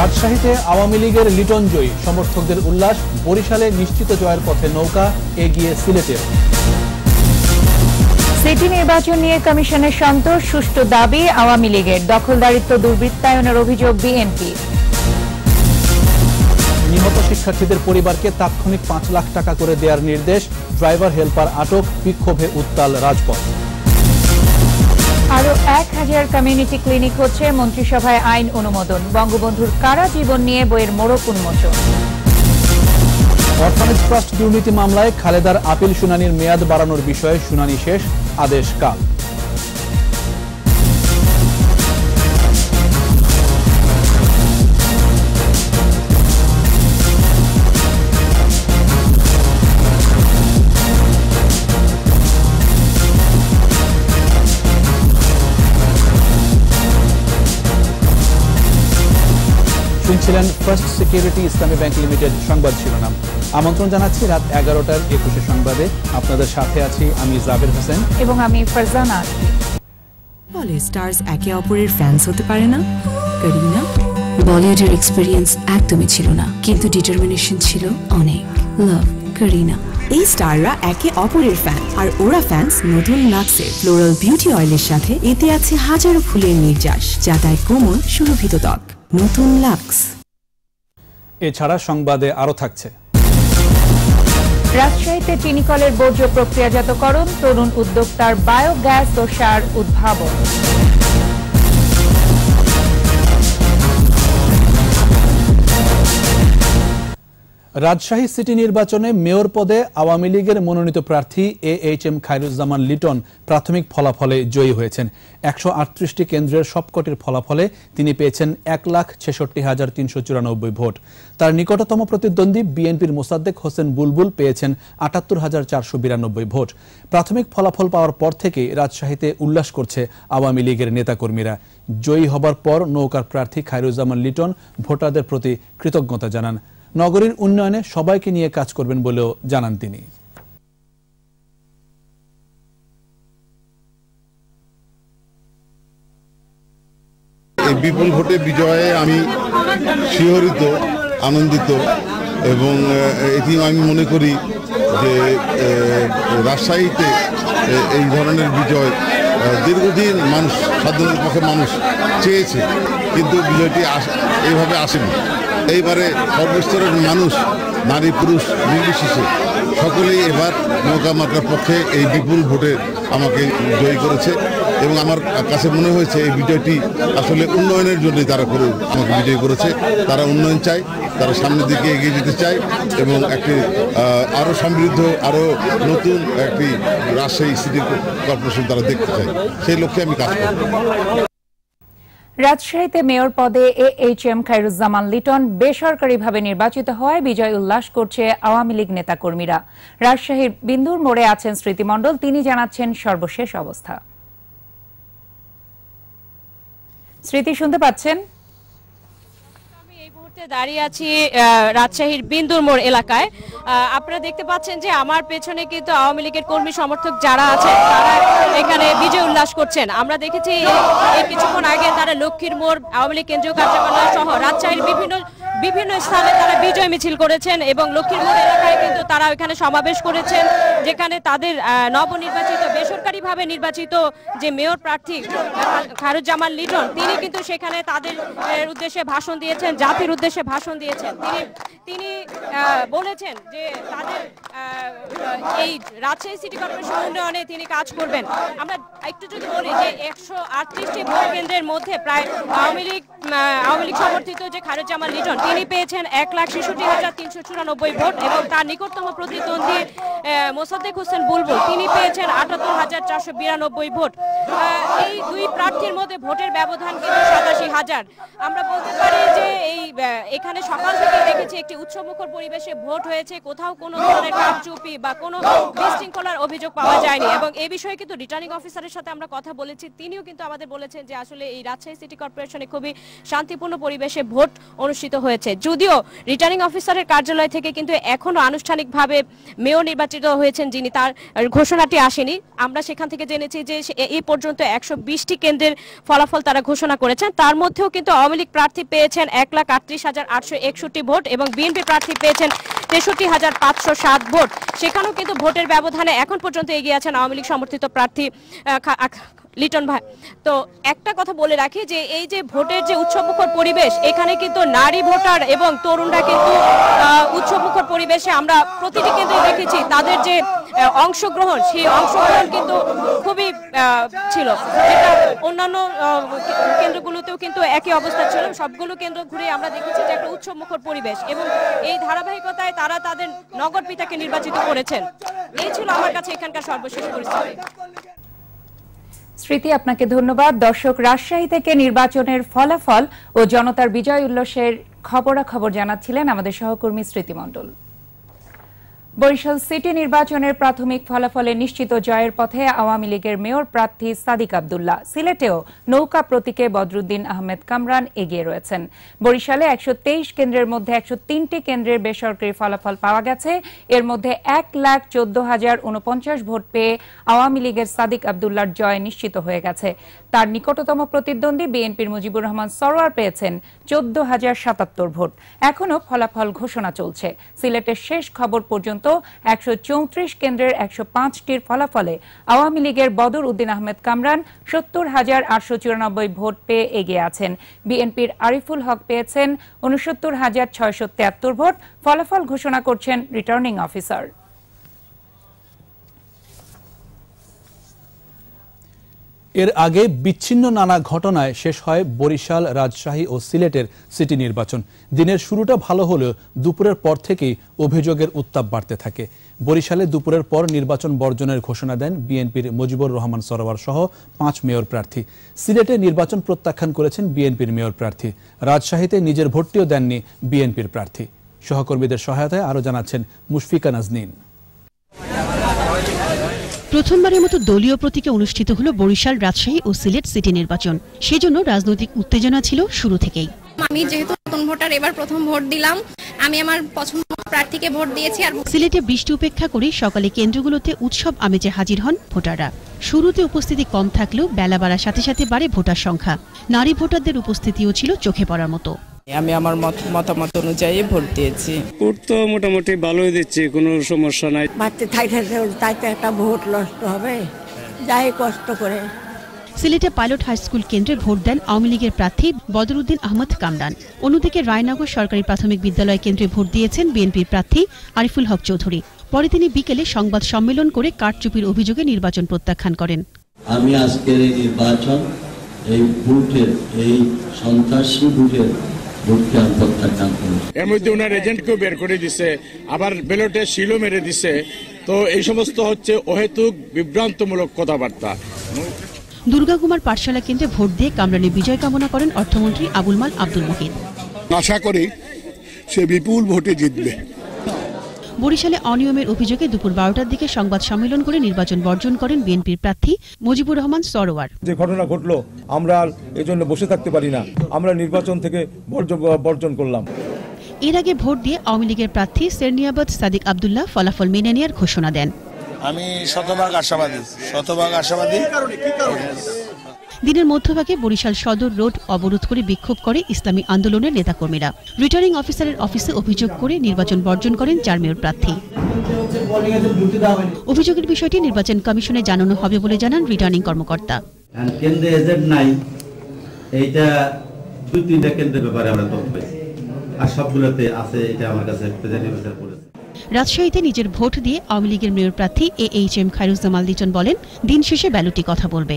রাজশাহীতে আওয়ামী লীগের লিটন জয়ী সমর্থকদের উল্লাস বরিশালে নিশ্চিত জয়ের পথে নৌকা এগিয়ে সিলেটে সিটি নির্বাচন নিয়ে কমিশনের সন্তোষ সুষ্ঠু দাবি আওয়ামী লীগের দখলদারিত্ব দুর্বৃত্তায়নের অভিযোগ বিএনপি নিহত শিক্ষার্থীদের পরিবারকে তাৎক্ষণিক পাঁচ লাখ টাকা করে দেওয়ার নির্দেশ ড্রাইভার হেল্পার আটক বিক্ষোভে উত্তাল রাজপথ আরো এক হাজার কমিউনিটি ক্লিনিক হচ্ছে মন্ত্রিসভায় আইন অনুমোদন বঙ্গবন্ধুর কারা জীবন নিয়ে বইয়ের মোড়ক উন্মোচন অর্থানিক ট্রাস্ট দুর্নীতি মামলায় খালেদার আপিল শুনানির মেয়াদ বাড়ানোর বিষয়ে শুনানি শেষ আদেশ কাল দিন ছিলেন First security Islami bank limited সংবাদ শিরোনাম আমন্ত্রণ জানাচ্ছি রাত এগারোটার একুশে সংবাদে আপনাদের সাথে আছি আমি জাবের হোসেন এবং আমি ফারজানা বলে স্টার্স একে অপরের ফ্যান্স হতে পারে না করিনা বলিউডের এক্সপিরিয়েন্স একদমই ছিল না কিন্তু ডিটারমিনেশন ছিল অনেক লাভ করিনা এই স্টাররা একে অপরের ফ্যান আর ওরা ফ্যান্স নতুন লাক্সে ফ্লোরাল বিউটি অয়েলের সাথে এতে আছে হাজারো ফুলের নির্যাস যা তাই কোমল সুরভিত ত্বক নতুন লাক্স এছাড়া সংবাদে আরো থাকছে রাজশাহীতে চিনিকলের বর্জ্য প্রক্রিয়াজাতকরণ তরুণ উদ্যোক্তার বায়োগ্যাস ও সার উদ্ভাবন রাজশাহী সিটি নির্বাচনে মেয়র পদে আওয়ামী লীগের মনোনীত প্রার্থী A H M Khairuzzaman Liton প্রাথমিক ফলাফলে জয়ী হয়েছেন একশো আটত্রিশটি কেন্দ্রের সবকটির ফলাফলে তিনি পেয়েছেন এক লাখ ছেষট্টি হাজার তিনশো চুরানব্বই ভোট তার নিকটতম প্রতিদ্বন্দ্বী বিএনপির মোসাদ্দেক হোসেন বুলবুল পেয়েছেন আটাত্তর হাজার চারশো বিরানব্বই ভোট প্রাথমিক ফলাফল পাওয়ার পর থেকেই রাজশাহীতে উল্লাস করছে আওয়ামী লীগের নেতাকর্মীরা জয়ী হবার পর নৌকার প্রার্থী খায়রুজ্জামান লিটন ভোটারদের প্রতি কৃতজ্ঞতা জানান নগরীর উন্নয়নে সবাইকে নিয়ে কাজ করবেন বলেও জানান তিনি বিপুল ভোটে বিজয়ে আমি শিহরিত আনন্দিত এবং এটি আমি মনে করি যে রাজশাহীতে এই ধরনের বিজয় দীর্ঘদিন মানুষ সাধারণ পক্ষে মানুষ চেয়েছে কিন্তু বিষয়টি এইভাবে আসেনি এইবারে সর্বস্তরের মানুষ নারী পুরুষ নির্বিশেষে সকলেই এবার নৌকা মাত্রার পক্ষে এই বিপুল ভোটে আমাকে জয়ী করেছে এবং আমার কাছে মনে হয়েছে এই বিজয়টি আসলে উন্নয়নের জন্যই তারা করে আমাকে বিজয়ী করেছে তারা উন্নয়ন চায় তারা সামনের দিকে এগিয়ে যেতে চায় এবং একটি আরও সমৃদ্ধ আরও নতুন একটি রাজশাহী সিটি কর্পোরেশন তারা দেখতে চায় সেই লক্ষ্যে আমি কাজ করব রাজশাহীতে মেয়র পদে A H M Khairuzzaman Liton বেসরকারিভাবে নির্বাচিত হওয়ায় বিজয় উল্লাস করছে আওয়ামী লীগ নেতাকর্মীরা রাজশাহীর বিন্দুর মোড়ে আছেন স্মৃতিমণ্ডল তিনি জানাচ্ছেন সর্বশেষ অবস্থা স্মৃতি শুনতে পাচ্ছেন মুহূর্তে দাঁড়িয়ে আছি রাজশাহীর বিন্দুর মোড় এলাকায় আপনারা দেখতে পাচ্ছেন যে আমার পেছনে কিন্তু আওয়ামী লীগের কর্মী সমর্থক যারা আছেন তারা এখানে বিজয় উল্লাস করছেন আমরা দেখেছি এই কিছুক্ষণ আগে তারা লক্ষ্মীর মোড় আওয়ামী লীগ কেন্দ্রীয় কার্যালয় সহ রাজশাহীর বিভিন্ন বিভিন্ন স্থানে তারা বিজয় মিছিল করেছেন এবং লক্ষ্মীরপুর এলাকায় কিন্তু তারা ওইখানে সমাবেশ করেছেন যেখানে তাদের নবনির্বাচিত বেসরকারিভাবে নির্বাচিত যে মেয়র প্রার্থী খারুজ্জামান লিটন তিনি কিন্তু সেখানে তাদের উদ্দেশ্যে ভাষণ দিয়েছেন জাতির উদ্দেশ্যে ভাষণ দিয়েছেন তিনি তিনি বলেছেন যে তাদের এই রাজশাহী সিটি কর্পোরেশন উন্নয়নে তিনি কাজ করবেন আমরা একটু যদি বলি যে একশো আটত্রিশটি ভোট কেন্দ্রের মধ্যে প্রায় আওয়ামী লীগ আওয়ামী লীগ সমর্থিত যে খারুজ্জামান লিটন তিনি পেয়েছেন এক লাখ ছেষট্টি হাজার তিনশো চুরানব্বই ভোট এবং তার নিকটতম প্রতিদ্বন্দ্বী মোসাদ্দেক হোসেন বুলবুল তিনি পেয়েছেন আটাত্তর হাজার চারশো বিরানব্বই ভোট এই দুই প্রার্থীর মধ্যে ভোটের ব্যবধান কিন্তু সাতাশি হাজার আমরা বলতে পারি যে এই এখানে সকাল থেকে দেখেছি একটি উৎসমুখর পরিবেশে ভোট হয়েছে কোথাও কোনো ধরনের কারচুপি বা কোনো বিশৃঙ্খলার অভিযোগ পাওয়া যায়নি এবং এ বিষয়ে কিন্তু রিটার্নিং অফিসারের সাথে আমরা কথা বলেছি তিনিও কিন্তু আমাদের বলেছেন যে আসলে এই রাজশাহী সিটি কর্পোরেশনে খুবই শান্তিপূর্ণ পরিবেশে ভোট অনুষ্ঠিত হয়েছে হয়েছে যদিও রিটার্নিং অফিসারের কার্যালয় থেকে কিন্তু এখনও আনুষ্ঠানিকভাবে মেয়র নির্বাচিত হয়েছেন যিনি তার ঘোষণাটি আসেনি আমরা সেখান থেকে জেনেছি যে এই পর্যন্ত একশো বিশটি কেন্দ্রের ফলাফল তারা ঘোষণা করেছেন তার মধ্যেও কিন্তু আওয়ামী লীগ প্রার্থী পেয়েছেন এক লাখ আটত্রিশ হাজার আটশো একষট্টি ভোট এবং বিএনপি প্রার্থী পেয়েছেন তেষট্টি হাজার পাঁচশো সাত ভোট সেখানেও কিন্তু ভোটের ব্যবধানে এখন পর্যন্ত এগিয়ে আছেন আওয়ামী লীগ সমর্থিত প্রার্থী লিটন ভাই তো একটা কথা বলে রাখি যে এই যে ভোটের যে উৎসবমুখর পরিবেশ এখানে কিন্তু নারী ভোটার এবং তরুণরা কিন্তু উৎসবমুখর পরিবেশে আমরা প্রতিটি কিন্তু দেখেছি তাদের যে অংশগ্রহণ সেই অংশগ্রহণ কিন্তু খুবই ছিল যেটা অন্যান্য কেন্দ্রগুলোতেও কিন্তু একই অবস্থা ছিল সবগুলো কেন্দ্র ঘুরে আমরা দেখেছি যে একটা উৎসবমুখর পরিবেশ এবং এই ধারাবাহিকতায় তারা তাদের নগর পিতাকে নির্বাচিত করেছেন এই ছিল আমার কাছে এখানকার সর্বশেষ পরিস্থিতি স্মৃতি আপনাকে ধন্যবাদ দর্শক রাজশাহী থেকে নির্বাচনের ফলাফল ও জনতার বিজয় উল্লাসের খবরাখবর জানাচ্ছিলেন আমাদের সহকর্মী স্মৃতি মণ্ডল বরিশাল সিটি নির্বাচনের প্রাথমিক ফলাফলে নিশ্চিত জয়ের পথে আওয়ামী লীগের মেয়র প্রার্থী সাদিক আবদুল্লাহ সিলেটেও নৌকা প্রতীকে বদরুদ্দিন আহমেদ কামরান এগিয়ে রয়েছেন বরিশালে একশো কেন্দ্রের মধ্যে একশো তিনটি কেন্দ্রের বেসরকারি ফলাফল পাওয়া গেছে এর মধ্যে এক লাখ চোদ্দ হাজার উনপঞ্চাশ ভোট পেয়ে আওয়ামী লীগের সাদিক আবদুল্লার জয় নিশ্চিত হয়ে গেছে তার নিকটতম প্রতিদ্বন্দ্বী বিএনপির মুজিবুর রহমান সরোয়ার পেয়েছেন চোদ্দ হাজার সাতাত্তর ভোট এখনও ফলাফল ঘোষণা চলছে সিলেটের শেষ খবর পর্যন্ত একশো কেন্দ্রের একশো পাঁচটির ফলাফলে আওয়ামী লীগের বদর উদ্দিন আহমেদ কামরান সত্তর হাজার আটশো চুরানব্বই ভোট পেয়ে এগিয়ে আছেন বিএনপির আরিফুল হক পেয়েছেন উনসত্তর হাজার ছয়শো তেয়াত্তর ভোট ফলাফল ঘোষণা করছেন রিটার্নিং অফিসার এর আগে বিচ্ছিন্ন নানা ঘটনায় শেষ হয় বরিশাল রাজশাহী ও সিলেটের সিটি নির্বাচন দিনের শুরুটা ভালো হলেও দুপুরের পর থেকেই অভিযোগের উত্তাপ বাড়তে থাকে বরিশালে দুপুরের পর নির্বাচন বর্জনের ঘোষণা দেন বিএনপির মুজিবুর রহমান সরোয়ার সহ পাঁচ মেয়র প্রার্থী সিলেটে নির্বাচন প্রত্যাখ্যান করেছেন বিএনপির মেয়র প্রার্থী রাজশাহীতে নিজের ভোটটিও দেননি বিএনপির প্রার্থী সহকর্মীদের সহায়তায় আরও জানাচ্ছেন মুশফিকা নাজনীন প্রথমবারের মতো দলীয় প্রতীকে অনুষ্ঠিত হল বরিশাল রাজশাহী ও সিলেট সিটি নির্বাচন সেজন্য রাজনৈতিক উত্তেজনা ছিল শুরু থেকেই আমি যেহেতু নতুন ভোটার এবার প্রথম ভোট দিলাম আমি আমার পছন্দ প্রার্থীকে ভোট দিয়েছি আর সিলেটে বৃষ্টি উপেক্ষা করে সকালে কেন্দ্রগুলোতে উৎসব আমেজে হাজির হন ভোটাররা শুরুতে উপস্থিতি কম থাকলেও বেলা বাড়ার সাথে সাথে বাড়ে ভোটার সংখ্যা নারী ভোটারদের উপস্থিতিও ছিল চোখে পড়ার মতো আমি আমার মতামত অনুযায়ী ভোট দিয়েছি ভোট তো মোটামুটি ভালোই দিচ্ছে কোনো সমস্যা নাই বাড়তে তাই তো একটা ভোট নষ্ট হবে যাই কষ্ট করে সিলেটে পাইলট হাইস্কুল কেন্দ্রে ভোট দেন আওয়ামী লীগের প্রার্থী বদরুদ্দিন আহমদ কামরান অন্যদিকে রায়নগর সরকারি প্রাথমিক বিদ্যালয় কেন্দ্রে ভোট দিয়েছেন বিএনপির প্রার্থী আরিফুল হক চৌধুরী পরে তিনি বিকেলে সংবাদ সম্মেলন করে কারচুপির অভিযোগে নির্বাচন প্রত্যাখ্যান করেন আমি আজকের এই নির্বাচন এই ভোটের এই সন্ত্রাসী ভোটের এর মধ্যে ওনার এজেন্টকেও বের করে দিছে আবার ব্যালটে শিলও মেরে দিছে তো এই সমস্ত হচ্ছে অহেতুক বিভ্রান্তমূলক কথাবার্তা দুর্গাকুমার পাঠশালা কেন্দ্রে ভোট দিয়ে কামরানি বিজয় কামনা করেন অর্থমন্ত্রী আবুল মাল আব্দুল মহিদ আশা করি সে বিপুল ভোটে জিতবে বরিশালে অনিয়মের অভিযোগে দুপুর বারোটার দিকে সংবাদ সম্মেলন করে নির্বাচন বর্জন করেন বিএনপির প্রার্থী মুজিবুর রহমান সরোয়ার যে ঘটনা ঘটলো আমরা আর এজন্য বসে থাকতে পারি না আমরা নির্বাচন থেকে বর্জন করলাম এর আগে ভোট দিয়ে আওয়ামী লীগের প্রার্থী সেরনিয়াবাদ সাদিক আবদুল্লাহ ফলাফল মেনে নেওয়ার ঘোষণা দেন আমি শতভাগ আশাবাদী শতভাগ আশাবাদী দিনের মধ্যভাগে বরিশাল সদর রোড অবরোধ করে বিক্ষোভ করে ইসলামী আন্দোলনের নেতাকর্মীরা রিটার্নিং অফিসারের অফিসে অভিযোগ করে নির্বাচন বর্জন করেন চার মেয়র প্রার্থী অভিযোগের বিষয়টি নির্বাচন কমিশনে জানানো হবে বলে জানান রিটার্নিং কর্মকর্তা রাজশাহীতে নিজের ভোট দিয়ে আওয়ামী লীগের মেয়র প্রার্থী এ এইচ এম খায়রুজ্জামাল দিচন বলেন দিন শেষে ব্যালটি কথা বলবে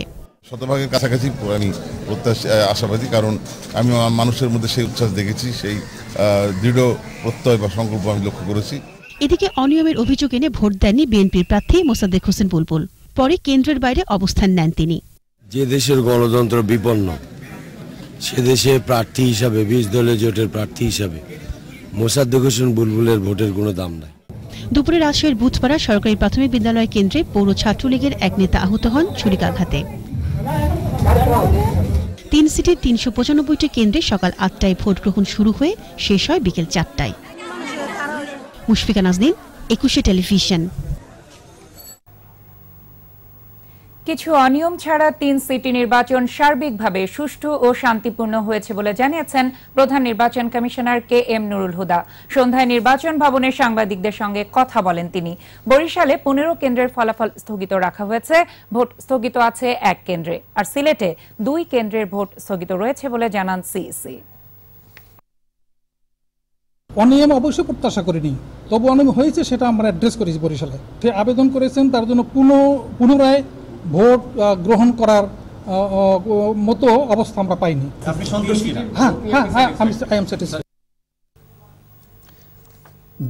শতভাগের কাছাকাছি আমি প্রত্যাশী আশাবাদী কারণ আমি মানুষের মধ্যে সেই উচ্ছ্বাস দেখেছি সেই দৃঢ় প্রত্যয় বা সংকল্প আমি লক্ষ্য করেছি এদিকে অনিয়মের অভিযোগ এনে ভোট দেননি বিএনপির প্রার্থী মোসাদ্দেক হোসেন বুলবুল পরে কেন্দ্রের বাইরে অবস্থান নেন তিনি যে দেশের গণতন্ত্র বিপন্ন সে দেশে প্রার্থী হিসাবে বিশ দলীয় জোটের প্রার্থী হিসাবে মোসাদ্দেক হোসেন বুলবুলের ভোটের কোনো দাম নাই দুপুরে রাজশাহীর বুথপাড়া সরকারি প্রাথমিক বিদ্যালয় কেন্দ্রে পৌর ছাত্রলীগের এক নেতা আহত হন ছুরিকাঘাতে তিন সিটির তিনশো পঁচানব্বইটি কেন্দ্রে সকাল আটটায় ভোট গ্রহণ শুরু হয়ে শেষ হয় বিকেল চারটায় মুশফিকা নাজদিন একুশে টেলিভিশন কিছু অনিয়ম ছাড়া তিন সিটি নির্বাচন সার্বিকভাবে সুষ্ঠু ও শান্তিপূর্ণ হয়েছে বলে জানিয়েছেন প্রধান নির্বাচন commissioner K M Nurul Huda সন্ধ্যায় নির্বাচন ভবনে সাংবাদিকদের সঙ্গে কথা বলেন তিনি বরিশালে পনেরো কেন্দ্রের ফলাফল স্থগিত রাখা হয়েছে ভোট স্থগিত আছে এক কেন্দ্রে আর সিলেটে দুই কেন্দ্রের ভোট স্থগিত রয়েছে বলে জানান সিইসি অনিয়ম অবশ্যই প্রত্যাশা করিনি তবু অনিয়ম হয়েছে সেটা আমরা অ্যাড্রেস করেছি বরিশালে সে আবেদন করেছেন তার জন্য পুনঃ পুনরায় ভোট গ্রহণ করার মতো অবস্থা আমরা পাইনি হ্যাঁ, হ্যাঁ, হ্যাঁ,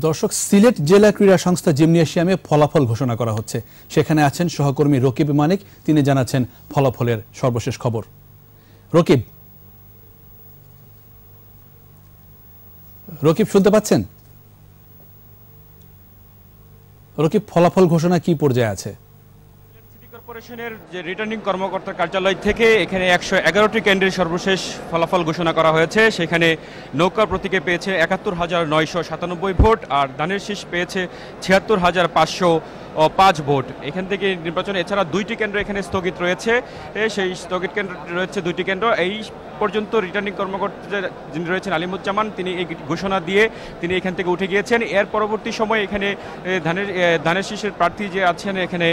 দর্শক সিলেট জেলা ক্রীড়া সংস্থা জিমনেশিয়ামে ফলাফল ঘোষণা করা হচ্ছে সেখানে আছেন সহকর্মী রকিব মানিক তিনি জানাচ্ছেন ফলাফলের সর্বশেষ খবর রকিব রকিব শুনতে পাচ্ছেন রকিব ফলাফল ঘোষণা কি পর্যায়ে আছে কর্পোরেশনের যে রিটার্নিং কর্মকর্তার কার্যালয় থেকে এখানে একশো এগারোটি কেন্দ্রের সর্বশেষ ফলাফল ঘোষণা করা হয়েছে সেখানে নৌকা প্রতীকে পেয়েছে একাত্তর হাজার নয়শো সাতানব্বই ভোট আর দানের শীষ পেয়েছে ছিয়াত্তর হাজার পাঁচশো পাঁচ ভোট এখান থেকে নির্বাচন এছাড়া দুইটি কেন্দ্র এখানে স্থগিত রয়েছে সেই স্থগিত কেন্দ্র রয়েছে দুইটি কেন্দ্র এই পর্যন্ত রিটার্নিং কর্মকর্তা যিনি রয়েছেন আলিমুজ্জামান তিনি এই ঘোষণা দিয়ে তিনি এখান থেকে উঠে গিয়েছেন এর পরবর্তী সময়ে এখানে ধানের ধানের শীষের প্রার্থী যে আছেন এখানে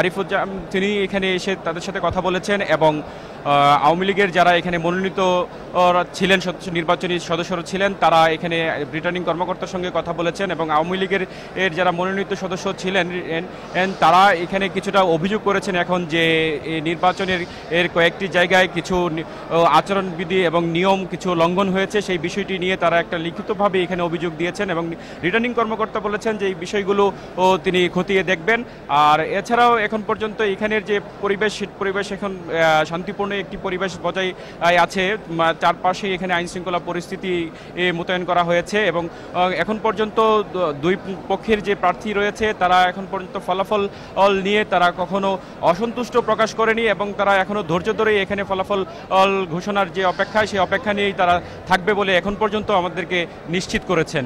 আরিফুজ্জাম তিনি এখানে এসে তাদের সাথে কথা বলেছেন এবং আওয়ামী লীগের যারা এখানে মনোনীত ছিলেন নির্বাচনী সদস্যরা ছিলেন তারা এখানে রিটার্নিং কর্মকর্তার সঙ্গে কথা বলেছেন এবং আওয়ামী লীগের এর যারা মনোনীত সদস্য ছিলেন তারা এখানে কিছুটা অভিযোগ করেছেন এখন যে নির্বাচনের এর কয়েকটি জায়গায় কিছু আচরণবিধি এবং নিয়ম কিছু লঙ্ঘন হয়েছে সেই বিষয়টি নিয়ে তারা একটা লিখিতভাবে এখানে অভিযোগ দিয়েছেন এবং রিটার্নিং কর্মকর্তা বলেছেন যে এই বিষয়গুলো তিনি খতিয়ে দেখবেন আর এছাড়াও এখন পর্যন্ত এখানের যে পরিবেশ পরিবেশ এখন শান্তিপূর্ণ ধরনের একটি পরিবেশ বজায় আছে চারপাশে এখানে আইনশৃঙ্খলা পরিস্থিতি মোতায়েন করা হয়েছে এবং এখন পর্যন্ত দুই পক্ষের যে প্রার্থী রয়েছে তারা এখন পর্যন্ত ফলাফল নিয়ে তারা কখনো অসন্তুষ্ট প্রকাশ করেনি এবং তারা এখনও ধৈর্য ধরেই এখানে ফলাফল ঘোষণার যে অপেক্ষা সেই অপেক্ষা নিয়েই তারা থাকবে বলে এখন পর্যন্ত আমাদেরকে নিশ্চিত করেছেন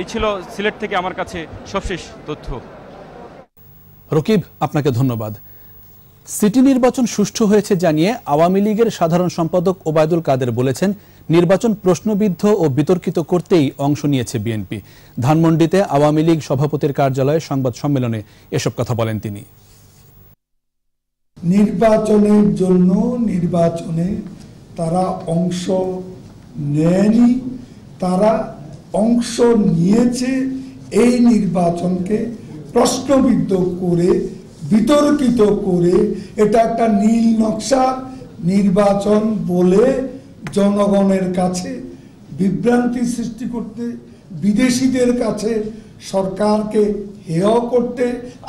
এই ছিল সিলেট থেকে আমার কাছে সবশেষ তথ্য রকিব আপনাকে ধন্যবাদ সিটি নির্বাচন সুষ্ঠু হয়েছে জানিয়ে আওয়ামী লীগের সাধারণ সম্পাদক ওবায়দুল কাদের বলেছেন নির্বাচন প্রশ্নবিদ্ধ ও বিতর্কিত করতেই অংশ নিয়েছে বিএনপি ধানমন্ডিতে আওয়ামী লীগ সভাপতির কার্যালয়ে সংবাদ সম্মেলনে এসব কথা বলেন তিনি নির্বাচনের জন্য নির্বাচনে তারা অংশ নেয়নি তারা অংশ নিয়েছে এই নির্বাচনকে প্রশ্নবিদ্ধ করে বিতর্কিত করে এটা একটা নীল নকশা নির্বাচন বলে জনগণের কাছে বিভ্রান্তি সৃষ্টি করতে বিদেশিদের কাছে সরকারকে হেয় করতে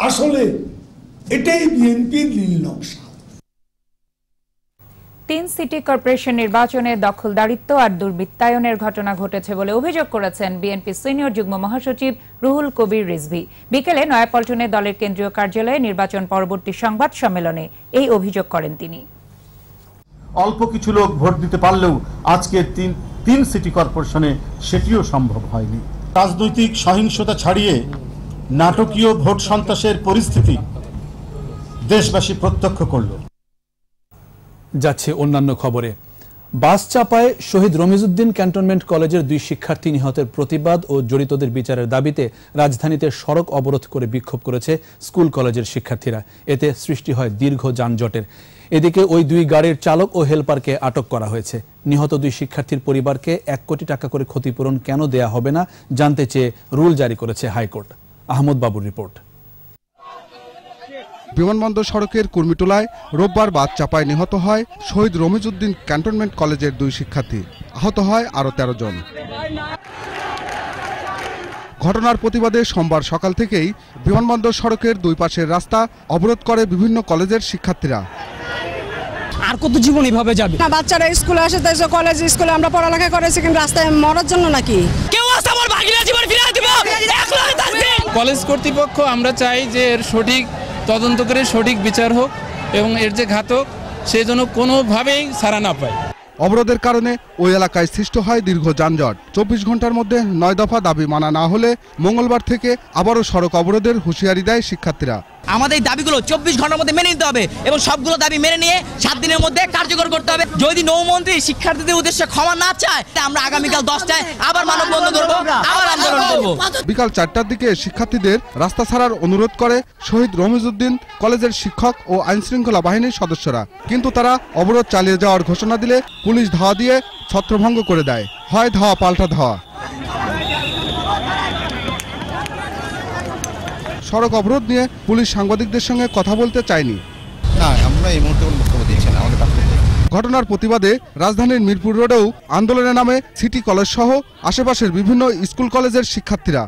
আসলে এটাই বিএনপির নীল নকশা তিন সিটি কর্পোরেশন নির্বাচনে দখলদারিত্ব আর দুর্বৃত্তায়নের ঘটনা ঘটেছে বলে অভিযোগ করেছেন বিএনপি সিনিয়র যুগ্ম মহাসচিব রুহুল কবির রিজভি বিকেলে নয়াপল্টনে দলের কেন্দ্রীয় কার্যালয়ে নির্বাচন পরবর্তী সংবাদ সম্মেলনে এই অভিযোগ করেন তিনি অল্প কিছু লোক ভোট দিতে পারলেও আজকে তিন তিন সিটি কর্পোরেশনে সেটিও সম্ভব হয়নি রাজনৈতিক সহিংসতা ছাড়িয়ে নাটকীয় ভোট সন্ত্রাসের পরিস্থিতি দেশবাসী প্রত্যক্ষ করলো যাচ্ছে অন্যান্য খবরে বাস চাপায় শহীদ রমিজুদ্দিন ক্যান্টনমেন্ট কলেজের দুই শিক্ষার্থী নিহতের প্রতিবাদ ও জড়িতদের বিচারের দাবিতে রাজধানীতে সড়ক অবরোধ করে বিক্ষোভ করেছে স্কুল কলেজের শিক্ষার্থীরা এতে সৃষ্টি হয় দীর্ঘ যানজটের এদিকে ওই দুই গাড়ির চালক ও হেলপারকে আটক করা হয়েছে নিহত দুই শিক্ষার্থীর পরিবারকে এক কোটি টাকা করে ক্ষতিপূরণ কেন দেয়া হবে না জানতে চেয়ে রুল জারি করেছে হাইকোর্ট আহমদ বাবুর রিপোর্ট বিমানবন্দর সড়কের কুর্মিটোলায় রোববার বাদ চাপায় নিহত হয় শহীদ রমিজউদ্দিন ক্যান্টনমেন্ট কলেজের দুই শিক্ষার্থী আহত হয় আরও তেরো জন ঘটনার প্রতিবাদে সোমবার সকাল থেকেই বিমানবন্দর সড়কের দুই পাশের রাস্তা অবরোধ করে বিভিন্ন কলেজের শিক্ষার্থীরা আর কত জীবন এভাবে যাবে না বাচ্চারা স্কুলে আসে তাই কলেজ স্কুলে আমরা পড়ালেখা করেছি কিন্তু রাস্তায় মরার জন্য নাকি কেউ আসে আমার ভাগিনা জীবন ফিরিয়ে দিব কলেজ কর্তৃপক্ষ আমরা চাই যে এর সঠিক তদন্ত করে সঠিক বিচার হোক এবং এর যে ঘাতক সে যেন কোনোভাবেই সারা না পায় অবরোধের কারণে ওই এলাকায় সৃষ্ট হয় দীর্ঘ যানজট চব্বিশ ঘন্টার মধ্যে নয় দফা দাবি মানা না হলে মঙ্গলবার থেকে আবারও সড়ক অবরোধের হুঁশিয়ারি দেয় শিক্ষার্থীরা আমাদের দাবিগুলো চব্বিশ ঘন্টার মধ্যে মেনে নিতে হবে এবং সবগুলো দাবি মেনে নিয়ে সাত দিনের মধ্যে কার্যকর করতে হবে যদি নৌমন্ত্রী শিক্ষার্থীদের উদ্দেশ্যে ক্ষমা না চায় আমরা আগামীকাল দশটায় আবার মানববন্ধন করব আবার আন্দোলন করবো বিকাল চারটার দিকে শিক্ষার্থীদের রাস্তা ছাড়ার অনুরোধ করে শহীদ রমিজউদ্দিন কলেজের শিক্ষক ও আইনশৃঙ্খলা বাহিনীর সদস্যরা কিন্তু তারা অবরোধ চালিয়ে যাওয়ার ঘোষণা দিলে পুলিশ ধাওয়া দিয়ে ছত্রভঙ্গ করে দেয় হয় ধাওয়া পাল্টা ধাওয়া সড়ক অবরোধ নিয়ে পুলিশ সাংবাদিকদের সঙ্গে কথা বলতে চায়নি আমরা এই মুহূর্তে ঘটনার প্রতিবাদে রাজধানীর মিরপুর রোডেও আন্দোলনের নামে সিটি কলেজ সহ আশেপাশের বিভিন্ন স্কুল কলেজের শিক্ষার্থীরা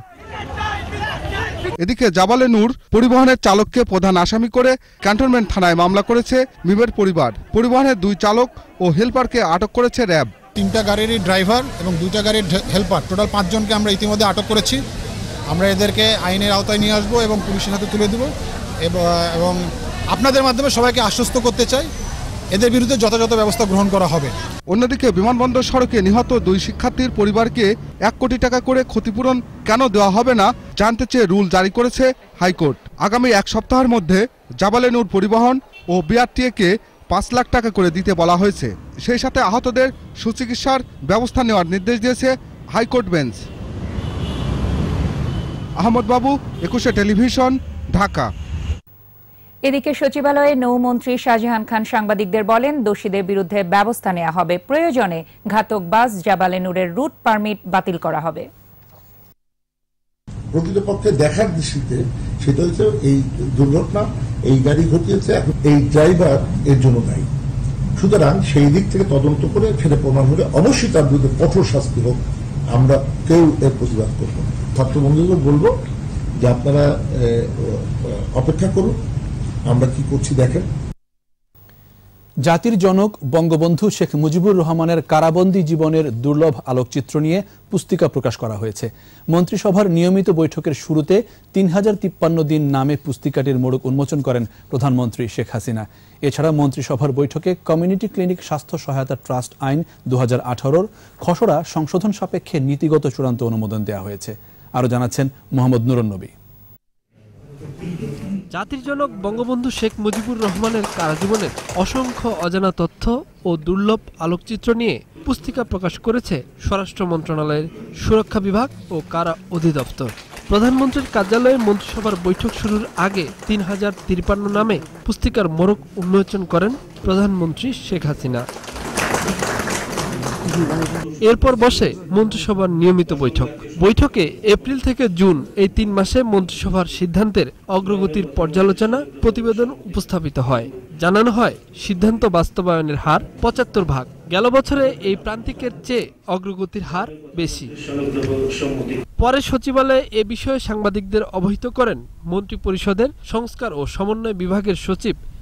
এদিকে জাবালে নূর পরিবহনের চালককে প্রধান আসামি করে ক্যান্টনমেন্ট থানায় মামলা করেছে মিমের পরিবার পরিবহনের দুই চালক ও হেলপারকে আটক করেছে র্যাব তিনটা গাড়ির ড্রাইভার এবং দুইটা গাড়ির হেলপার টোটাল পাঁচজনকে আমরা ইতিমধ্যে আটক করেছি আমরা এদেরকে আইনের আওতায় নিয়ে আসবো এবং পুলিশের হাতে তুলে দেবো এবং আপনাদের মাধ্যমে সবাইকে আশ্বস্ত করতে চাই এদের বিরুদ্ধে যথাযথ ব্যবস্থা গ্রহণ করা হবে অন্যদিকে বিমানবন্দর সড়কে নিহত দুই শিক্ষার্থীর পরিবারকে এক কোটি টাকা করে ক্ষতিপূরণ কেন দেওয়া হবে না জানতে চেয়ে রুল জারি করেছে হাইকোর্ট আগামী এক সপ্তাহের মধ্যে জাবালেনুর পরিবহন ও বিআরটিএকে পাঁচ লাখ টাকা করে দিতে বলা হয়েছে সেই সাথে আহতদের সুচিকিৎসার ব্যবস্থা নেওয়ার নির্দেশ দিয়েছে হাইকোর্ট বেঞ্চ আহমদ বাবু একুশে টেলিভিশন ঢাকা এদিকে সচিবালয়ে নৌমন্ত্রী শাহজাহান খান সাংবাদিকদের বলেন দোষীদের বিরুদ্ধে ব্যবস্থা নেওয়া হবে প্রয়োজনে ঘাতক বাস জাবালে নূরের রুট পারমিট বাতিল করা হবে প্রকৃতপক্ষে দেখার দৃষ্টিতে সেটা হচ্ছে এই দুর্ঘটনা এই গাড়ি ঘটিয়েছে এই ড্রাইভার এর জন্য দায়ী সুতরাং সেই দিক থেকে তদন্ত করে সেটা প্রমাণ হলে অবশ্যই তার বিরুদ্ধে কঠোর শাস্তি হোক আমরা কেউ এর প্রতিবাদ করবো ছাত্র ছাত্রবন্ধুদের বলবো যে আপনারা অপেক্ষা করুন আমরা কি করছি দেখেন জাতির জনক বঙ্গবন্ধু শেখ মুজিবুর রহমানের কারাবন্দী জীবনের দুর্লভ আলোকচিত্র নিয়ে পুস্তিকা প্রকাশ করা হয়েছে মন্ত্রিসভার নিয়মিত বৈঠকের শুরুতে তিন হাজার তিপ্পান্ন দিন নামে পুস্তিকাটির মোড়ক উন্মোচন করেন প্রধানমন্ত্রী শেখ হাসিনা এছাড়া মন্ত্রিসভার বৈঠকে কমিউনিটি ক্লিনিক স্বাস্থ্য সহায়তা ট্রাস্ট আইন দু হাজার খসড়া সংশোধন সাপেক্ষে নীতিগত চূড়ান্ত অনুমোদন দেওয়া হয়েছে আরো জানাচ্ছেন মোহাম্মদ নুরনবী জাতির জনক বঙ্গবন্ধু শেখ মুজিবুর রহমানের কারাজীবনের অসংখ্য অজানা তথ্য ও দুর্লভ আলোকচিত্র নিয়ে পুস্তিকা প্রকাশ করেছে স্বরাষ্ট্র মন্ত্রণালয়ের সুরক্ষা বিভাগ ও কারা অধিদপ্তর প্রধানমন্ত্রীর কার্যালয়ে মন্ত্রিসভার বৈঠক শুরুর আগে তিন হাজার তিপ্পান্ন নামে পুস্তিকার মোড়ক উন্মোচন করেন প্রধানমন্ত্রী শেখ হাসিনা এরপর বসে মন্ত্রিসভার নিয়মিত বৈঠক বৈঠকে এপ্রিল থেকে জুন এই তিন মাসে মন্ত্রিসভার সিদ্ধান্তের অগ্রগতির পর্যালোচনা প্রতিবেদন উপস্থাপিত হয় জানানো হয় সিদ্ধান্ত বাস্তবায়নের হার পঁচাত্তর ভাগ গেল বছরে এই প্রান্তিকের চেয়ে অগ্রগতির হার বেশি পরে সচিবালয়ে এ বিষয়ে সাংবাদিকদের অবহিত করেন মন্ত্রী পরিষদের সংস্কার ও সমন্বয় বিভাগের সচিব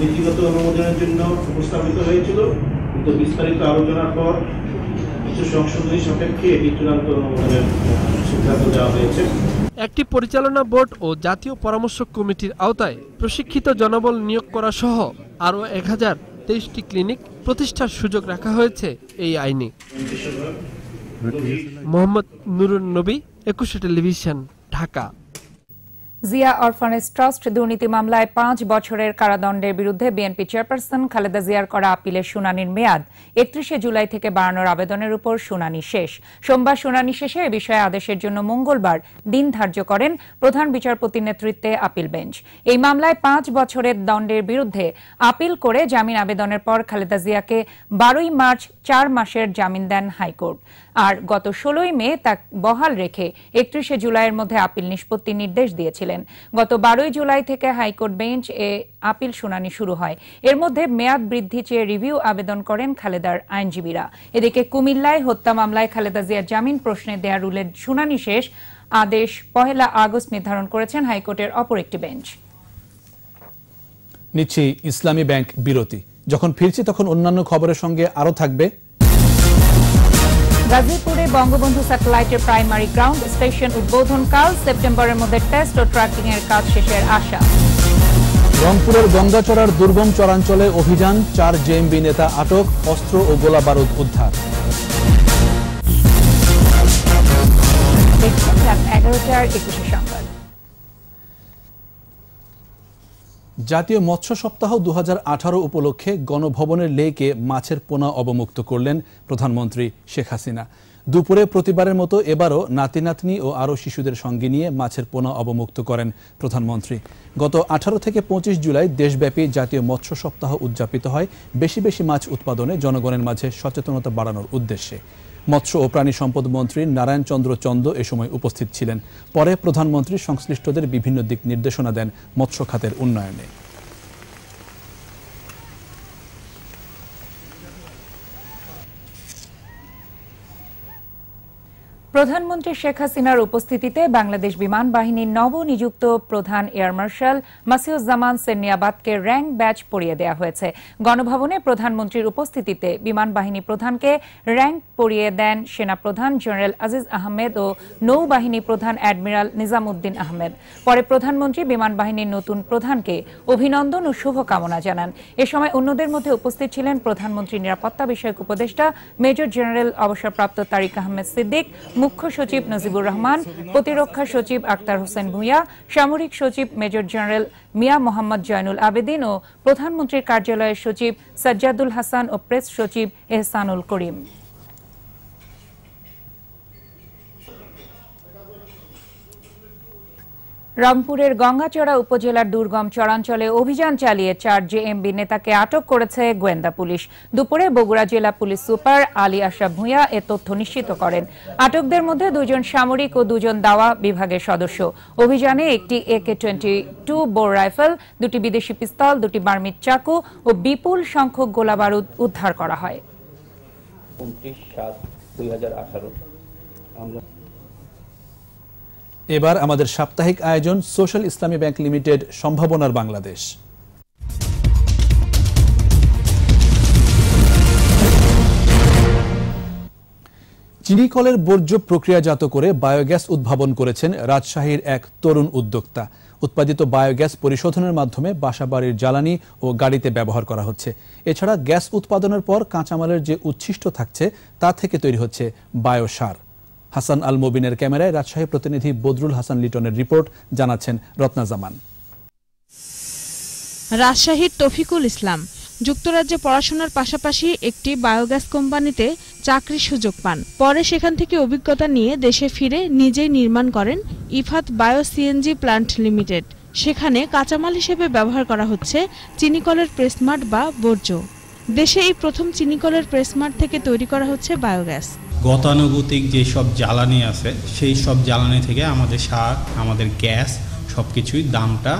নীতিগত অনুমোদনের জন্য উপস্থাপিত হয়েছিল কিন্তু বিস্তারিত আলোচনার পর কিছু সংশোধনী সাপেক্ষে এটি চূড়ান্ত অনুমোদনের সিদ্ধান্ত দেওয়া হয়েছে একটি পরিচালনা বোর্ড ও জাতীয় পরামর্শ কমিটির আওতায় প্রশিক্ষিত জনবল নিয়োগ করা সহ আরও এক হাজার তেইশটি ক্লিনিক প্রতিষ্ঠার সুযোগ রাখা হয়েছে এই আইনে Mohammad Nurun Nabi Ekushey television Dhaka Zia orphanage trust দুর্নীতি মামলায় পাঁচ বছরের কারাদণ্ডের বিরুদ্ধে বিএনপি চেয়ারপারসন খালেদা জিয়ার করা আপিলের শুনানির মেয়াদ একত্রিশে জুলাই থেকে বাড়ানোর আবেদনের উপর শুনানি শেষ সোমবার শুনানি শেষে এ বিষয়ে আদেশের জন্য মঙ্গলবার দিন ধার্য করেন প্রধান বিচারপতির নেতৃত্বে আপিল বেঞ্চ এই মামলায় পাঁচ বছরের দণ্ডের বিরুদ্ধে আপিল করে জামিন আবেদনের পর খালেদা জিয়াকে বারোই মার্চ চার মাসের জামিন দেন হাইকোর্ট আর গত ষোলোই মে তা বহাল রেখে একত্রিশে জুলাইয়ের মধ্যে আপিল নিষ্পত্তির নির্দেশ দিয়েছিলেন গত বারোই জুলাই থেকে হাইকোর্ট বেঞ্চ এ আপিল শুনানি শুরু হয় এর মধ্যে মেয়াদ বৃদ্ধি চেয়ে রিভিউ আবেদন করেন খালেদার আইনজীবীরা এদিকে কুমিল্লায় হত্যা মামলায় খালেদা জিয়ার জামিন প্রশ্নে দেয়া রুলের শুনানি শেষ আদেশ পহেলা আগস্ট নির্ধারণ করেছেন হাইকোর্টের অপর একটি বেঞ্চ নিচ্ছি ইসলামী ব্যাংক বিরতি যখন ফিরছি তখন অন্যান্য খবরের সঙ্গে আরও থাকবে গাজীপুরে বঙ্গবন্ধু স্যাটেলাইটের প্রাইমারি গ্রাউন্ড স্টেশন উদ্বোধন কাল সেপ্টেম্বরের মধ্যে টেস্ট ও ট্র্যাকিং এর কাজ শেষের আশা রংপুরের গঙ্গাচড়ার দুর্গম চরাঞ্চলে অভিযান চার জেএমবি নেতা আটক অস্ত্র ও গোলা বারুদ উদ্ধার এগারোটার একুশে জাতীয় মৎস্য সপ্তাহ দু উপলক্ষে গণভবনের লেকে মাছের পোনা অবমুক্ত করলেন প্রধানমন্ত্রী শেখ হাসিনা দুপুরে প্রতিবারের মতো এবারও নাতি নাতনি ও আরও শিশুদের সঙ্গে নিয়ে মাছের পোনা অবমুক্ত করেন প্রধানমন্ত্রী গত আঠারো থেকে পঁচিশ জুলাই দেশব্যাপী জাতীয় মৎস্য সপ্তাহ উদযাপিত হয় বেশি বেশি মাছ উৎপাদনে জনগণের মাঝে সচেতনতা বাড়ানোর উদ্দেশ্যে মৎস্য ও প্রাণী সম্পদ মন্ত্রী নারায়ণ চন্দ্র চন্দ এ সময় উপস্থিত ছিলেন পরে প্রধানমন্ত্রী সংশ্লিষ্টদের বিভিন্ন দিক নির্দেশনা দেন মৎস্য খাতের উন্নয়নে প্রধানমন্ত্রী শেখ হাসিনার উপস্থিতিতে বাংলাদেশ বিমান বাহিনীর নবনিযুক্ত প্রধান এয়ার মার্শাল মাসিউজ্জামান সেনিয়াবাদকে র্যাঙ্ক ব্যাচ পরিয়ে দেওয়া হয়েছে গণভবনে প্রধানমন্ত্রীর উপস্থিতিতে বিমান বাহিনী প্রধানকে র্যাঙ্ক পরিয়ে দেন সেনা প্রধান জেনারেল আজিজ আহমেদ ও নৌবাহিনী প্রধান অ্যাডমিরাল নিজামউদ্দিন আহমেদ পরে প্রধানমন্ত্রী বিমান বাহিনীর নতুন প্রধানকে অভিনন্দন ও শুভকামনা জানান এ সময় অন্যদের মধ্যে উপস্থিত ছিলেন প্রধানমন্ত্রী নিরাপত্তা বিষয়ক উপদেষ্টা মেজর জেনারেল অবসরপ্রাপ্ত তারিক আহমেদ সিদ্দিক মুখ্য সচিব নজিবুর রহমান প্রতিরক্ষা সচিব আক্তার হোসেন ভূঁইয়া সামরিক সচিব মেজর জেনারেল মিয়া মোহাম্মদ জয়নুল আবেদিন ও প্রধানমন্ত্রীর কার্যালয়ের সচিব সাজ্জাদুল হাসান ও প্রেস সচিব এহসানুল করিম রামপুরের গঙ্গাচড়া উপজেলার দুর্গম চরাঞ্চলে অভিযান চালিয়ে চার জেএমবি নেতাকে আটক করেছে গোয়েন্দা পুলিশ দুপুরে বগুড়া জেলা পুলিশ সুপার আলী আশা ভূঁয়া এ তথ্য নিশ্চিত করেন আটকদের মধ্যে দুজন সামরিক ও দুজন দাওয়া বিভাগের সদস্য অভিযানে একটি একে টোয়েন্টি টু বোর রাইফেল দুটি বিদেশি পিস্তল দুটি বার্মিট চাকু ও বিপুল সংখ্যক গোলাবারুদ উদ্ধার করা হয় এবার আমাদের সাপ্তাহিক আয়োজন সোশ্যাল ইসলামী ব্যাংক লিমিটেড সম্ভাবনার বাংলাদেশ চিনি কলের বর্জ্য প্রক্রিয়াজাত করে বায়োগ্যাস উদ্ভাবন করেছেন রাজশাহীর এক তরুণ উদ্যোক্তা উৎপাদিত বায়োগ্যাস পরিশোধনের মাধ্যমে বাসাবাড়ির জ্বালানি ও গাড়িতে ব্যবহার করা হচ্ছে এছাড়া গ্যাস উৎপাদনের পর কাঁচামালের যে উচ্ছিষ্ট থাকছে তা থেকে তৈরি হচ্ছে বায়োসার হাসান আল মোবিনের ক্যামেরায় রাজশাহী প্রতিনিধি বদরুল হাসান লিটনের রিপোর্ট জানাচ্ছেন রত্না জামান রাজশাহীর তফিকুল ইসলাম যুক্তরাজ্যে পড়াশোনার পাশাপাশি একটি বায়োগ্যাস কোম্পানিতে চাকরির সুযোগ পান পরে সেখান থেকে অভিজ্ঞতা নিয়ে দেশে ফিরে নিজেই নির্মাণ করেন Ifad bio CNG plant limited সেখানে কাঁচামাল হিসেবে ব্যবহার করা হচ্ছে চিনিকলের প্রেসমার্ট বা বর্জ্য দেশে এই প্রথম চিনিকলের প্রেসমার্ট থেকে তৈরি করা হচ্ছে বায়োগ্যাস গতানুগতিক যেসব জ্বালানি আছে সেই সব জ্বালানি থেকে আমাদের সার আমাদের গ্যাস সবকিছুই দামটা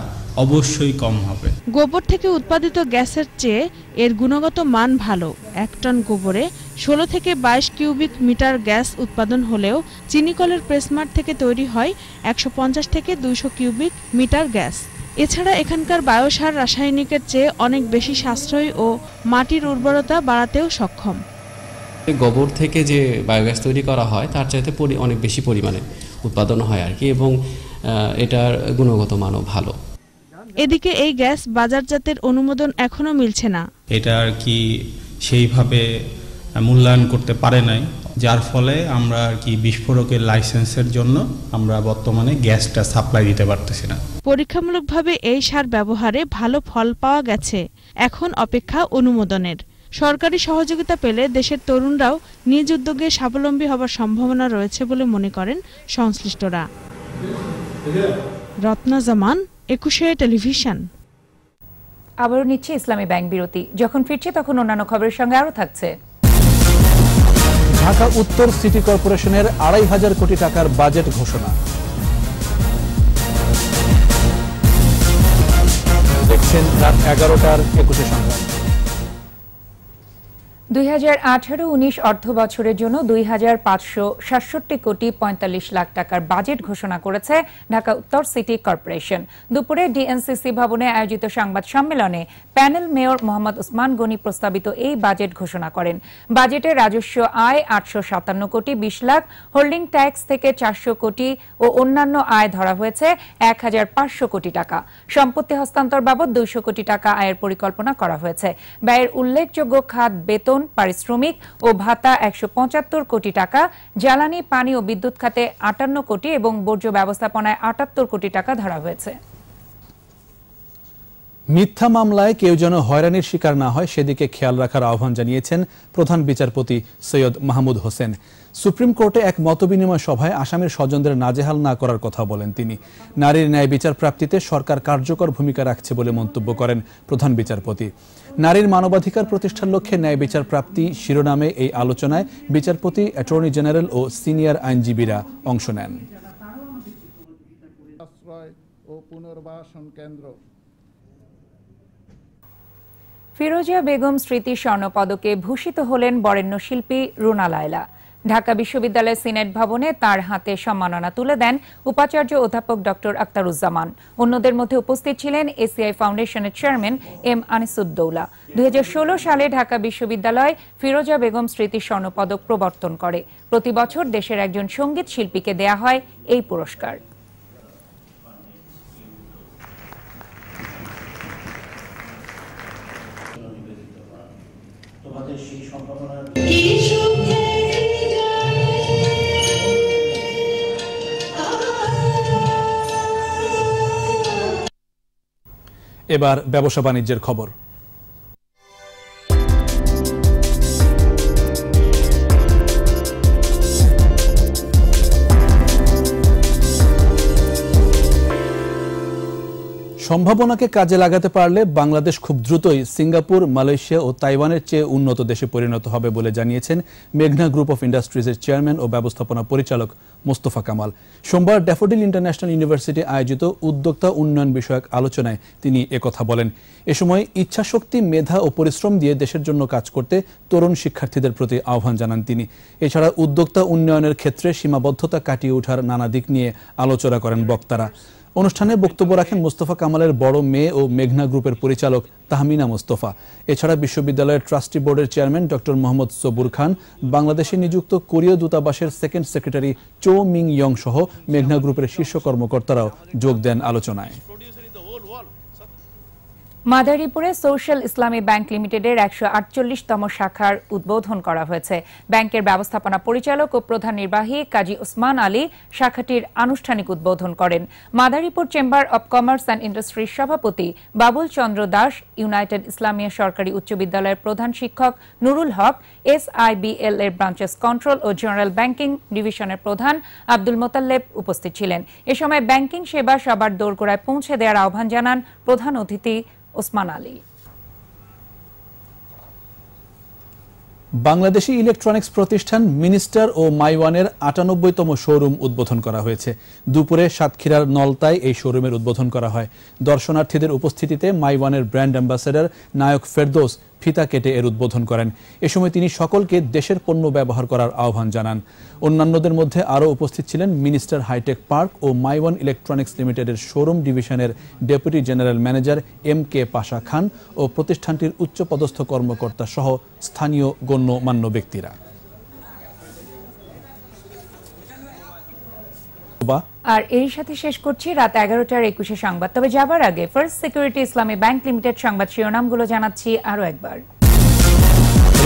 অবশ্যই কম হবে গোবর থেকে উৎপাদিত গ্যাসের চেয়ে এর গুণগত মান ভালো এক টন গোবরে ষোলো থেকে বাইশ কিউবিক মিটার গ্যাস উৎপাদন হলেও চিনিকলের প্রেসমার্ট থেকে তৈরি হয় একশো পঞ্চাশ থেকে দুইশো কিউবিক মিটার গ্যাস এছাড়া এখানকার বায়োসার রাসায়নিকের চেয়ে অনেক বেশি সাশ্রয়ী ও মাটির উর্বরতা বাড়াতেও সক্ষম গোবর থেকে যে বায়োগ্যাস তৈরি করা হয় তার চাইতে অনেক বেশি পরিমাণে উৎপাদন হয় আর কি এবং এটার গুণগত মানও ভালো এদিকে এই গ্যাস বাজারজাতের অনুমোদন এখনও মিলছে না এটা আর কি সেইভাবে মূল্যায়ন করতে পারে নাই যার ফলে আমরা আর কি বিস্ফোরকের লাইসেন্সের জন্য আমরা বর্তমানে গ্যাসটা সাপ্লাই দিতে পারতেছি না পরীক্ষামূলকভাবে এই সার ব্যবহারে ভালো ফল পাওয়া গেছে এখন অপেক্ষা অনুমোদনের সরকারি সহযোগিতা পেলে দেশের তরুণরাও নিজ উদ্যোগে স্বাবলম্বী হবার সম্ভাবনা রয়েছে বলে মনে করেন সংশ্লিষ্টরা রত্না জামান একুশে টেলিভিশন আবারও নিচ্ছে ইসলামী ব্যাংক বিরতি যখন ফিরছে তখন অন্যান্য খবরের সঙ্গে আরও থাকছে ঢাকা উত্তর সিটি কর্পোরেশনের আড়াই হাজার কোটি টাকার বাজেট ঘোষণা দেখছেন রাত এগারোটার একুশে সংবাদ দুই হাজার অর্থ বছরের জন্য দুই কোটি পঁয়তাল্লিশ লাখ টাকার বাজেট ঘোষণা করেছে ঢাকা উত্তর সিটি কর্পোরেশন দুপুরে ডিএনসিসি ভবনে আয়োজিত সংবাদ সম্মেলনে প্যানেল মেয়র মোহাম্মদ গনি প্রস্তাবিত এই বাজেট ঘোষণা করেন বাজেটে রাজস্ব আয় আটশো সাতান্ন কোটি বিশ লাখ হোল্ডিং ট্যাক্স থেকে চারশো কোটি ও অন্যান্য আয় ধরা হয়েছে এক হাজার পাঁচশো কোটি টাকা সম্পত্তি হস্তান্তর বাবদ দুইশো কোটি টাকা আয়ের পরিকল্পনা করা হয়েছে ব্যয়ের উল্লেখযোগ্য খাত বেতন বেতন পারিশ্রমিক ও ভাতা একশো কোটি টাকা জ্বালানি পানি ও বিদ্যুৎ খাতে আটান্ন কোটি এবং বর্জ্য ব্যবস্থাপনায় আটাত্তর কোটি টাকা ধরা হয়েছে মিথ্যা মামলায় কেউ যেন হয়রানির শিকার না হয় সেদিকে খেয়াল রাখার আহ্বান জানিয়েছেন প্রধান বিচারপতি সৈয়দ মাহমুদ হোসেন সুপ্রিম কোর্টে এক মতবিনিময় সভায় আসামের স্বজনদের নাজেহাল না করার কথা বলেন তিনি নারীর ন্যায় বিচার প্রাপ্তিতে সরকার কার্যকর ভূমিকা রাখছে বলে মন্তব্য করেন প্রধান বিচারপতি নারীর মানবাধিকার প্রতিষ্ঠার লক্ষ্যে ন্যায় বিচার প্রাপ্তি শিরোনামে এই আলোচনায় বিচারপতি অ্যাটর্নি জেনারেল ও সিনিয়র আইনজীবীরা অংশ নেন আশ্রয় ও পুনর্বাসন কেন্দ্র ফিরোজিয়া বেগম স্মৃতি স্বর্ণপদকে ভূষিত হলেন বরেণ্য শিল্পী রুনা লায়লা ঢাকা বিশ্ববিদ্যালয়ের সিনেট ভবনে তার হাতে সম্মাননা তুলে দেন উপাচার্য অধ্যাপক ডক্টর আক্তারুজ্জামান অন্যদের মধ্যে উপস্থিত ছিলেন এসিআই ফাউন্ডেশনের চেয়ারম্যান এম আনিসুদ্দৌলা দুই সালে ঢাকা বিশ্ববিদ্যালয় ফিরোজা বেগম স্মৃতি স্বর্ণপদক প্রবর্তন করে প্রতি বছর দেশের একজন সঙ্গীত শিল্পীকে দেয়া হয় এই পুরস্কার তোমাদের সেই সম্ভাবনা এবার ব্যবসা বাণিজ্যের খবর সম্ভাবনাকে কাজে লাগাতে পারলে বাংলাদেশ খুব দ্রুতই সিঙ্গাপুর মালয়েশিয়া ও তাইওয়ানের চেয়ে উন্নত দেশে পরিণত হবে বলে জানিয়েছেন মেঘনা গ্রুপ অফ ইন্ডাস্ট্রিজের চেয়ারম্যান ও ব্যবস্থাপনা পরিচালক মোস্তফা কামাল সোমবার ড্যাফোডিল ইন্টারন্যাশনাল ইউনিভার্সিটি আয়োজিত উদ্যোক্তা উন্নয়ন বিষয়ক আলোচনায় তিনি একথা বলেন এ সময় ইচ্ছাশক্তি মেধা ও পরিশ্রম দিয়ে দেশের জন্য কাজ করতে তরুণ শিক্ষার্থীদের প্রতি আহ্বান জানান তিনি এছাড়া উদ্যোক্তা উন্নয়নের ক্ষেত্রে সীমাবদ্ধতা কাটিয়ে ওঠার নানা দিক নিয়ে আলোচনা করেন বক্তারা অনুষ্ঠানে বক্তব্য রাখেন মোস্তফা কামালের বড় মেয়ে ও মেঘনা গ্রুপের পরিচালক তাহমিনা মোস্তফা এছাড়া বিশ্ববিদ্যালয়ের ট্রাস্টি বোর্ডের চেয়ারম্যান ডক্টর মোহাম্মদ সবুর খান বাংলাদেশে নিযুক্ত কোরীয় দূতাবাসের second secretary Cho Ming Young সহ মেঘনা গ্রুপের শীর্ষ কর্মকর্তারাও যোগ দেন আলোচনায় মাদারীপুরে সোশ্যাল ইসলামী ব্যাংক লিমিটেডের একশো আটচল্লিশতম শাখার উদ্বোধন করা হয়েছে ব্যাংকের ব্যবস্থাপনা পরিচালক ও প্রধান নির্বাহী কাজী ওসমান আলী শাখাটির আনুষ্ঠানিক উদ্বোধন করেন Madaripur chamber of commerce and ইন্ডাস্ট্রির সভাপতি বাবুল চন্দ্র দাস ইউনাইটেড ইসলামিয়া সরকারি উচ্চ বিদ্যালয়ের প্রধান শিক্ষক নুরুল হক এস আইবিএল এর ব্রাঞ্চেস কন্ট্রোল ও জেনারেল ব্যাংকিং ডিভিশনের প্রধান আব্দুল মোতাল্লেব উপস্থিত ছিলেন এ সময় ব্যাংকিং সেবা সবার দোরগোড়ায় পৌঁছে দেওয়ার আহ্বান জানান প্রধান অতিথি ওসমান আলী বাংলাদেশি ইলেকট্রনিক্স প্রতিষ্ঠান মিনিস্টার ও মাইওয়ানের আটানব্বইতম শোরুম উদ্বোধন করা হয়েছে দুপুরে সাতক্ষীরার নলতায় এই শোরুমের উদ্বোধন করা হয় দর্শনার্থীদের উপস্থিতিতে মাইওয়ানের ব্র্যান্ড অ্যাম্বাসেডর নায়ক ফেরদোস ফিতা কেটে এর উদ্বোধন করেন এ সময় তিনি সকলকে দেশের পণ্য ব্যবহার করার আহ্বান জানান অন্যান্যদের মধ্যে আরও উপস্থিত ছিলেন মিনিস্টার হাইটেক পার্ক ও মাইওয়ান ইলেকট্রনিক্স লিমিটেডের শোরুম ডিভিশনের deputy general manager M K Pasha Khan ও প্রতিষ্ঠানটির উচ্চপদস্থ কর্মকর্তা সহ স্থানীয় গণ্যমান্য ব্যক্তিরা আর এর সাথে শেষ করছি রাত এগারোটার একুশে সংবাদ তবে যাবার আগে First security Islami bank limited সংবাদ শিরোনামগুলো জানাচ্ছি আরো একবার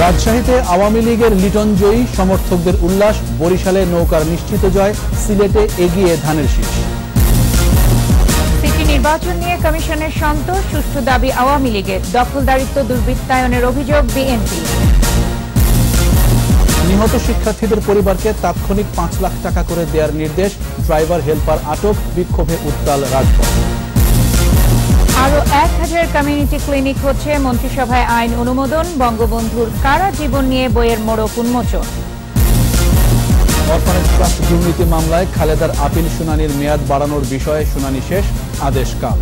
রাজশাহীতে আওয়ামী লীগের লিটন জয়ী সমর্থকদের উল্লাস বরিশালে নৌকার নিশ্চিত জয় সিলেটে এগিয়ে ধানের শীষ সিটি নির্বাচন নিয়ে কমিশনের সন্তোষ সুষ্ঠু দাবি আওয়ামী লীগের দখলদারিত্ব দুর্বৃত্তায়নের অভিযোগ বিএনপি নিহত শিক্ষার্থীদের পরিবারকে তাৎক্ষণিক পাঁচ লাখ টাকা করে দেওয়ার নির্দেশ ড্রাইভার হেল্পার আটক বিক্ষোভে উত্তাল রাজপথ আরও এক হাজার কমিউনিটি ক্লিনিক হচ্ছে মন্ত্রিসভায় আইন অনুমোদন বঙ্গবন্ধুর কারা জীবন নিয়ে বইয়ের মোড়ক উন্মোচন অরফানেজ ট্রাস্ট দুর্নীতি মামলায় খালেদার আপিল শুনানির মেয়াদ বাড়ানোর বিষয়ে শুনানি শেষ আদেশ কাল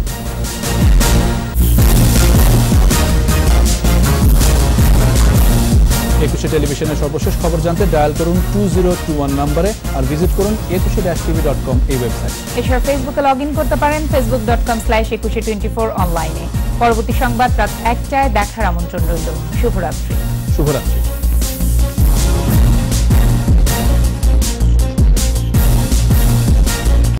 একুশে টেলিভিশনের সর্বশেষ খবর জানতে ডায়াল করুন টু জিরো টু ওয়ান নম্বরে আর ভিজিট করুন একুশে ড্যাশ টিভি ডট কম এই ওয়েবসাইট এছাড়া ফেসবুকে লগ ইন করতে পারেন Facebook dot com slash Ekushey twenty four অনলাইনে পরবর্তী সংবাদ রাত একটায় দেখার আমন্ত্রণ রইল শুভরাত্রি শুভরাত্রি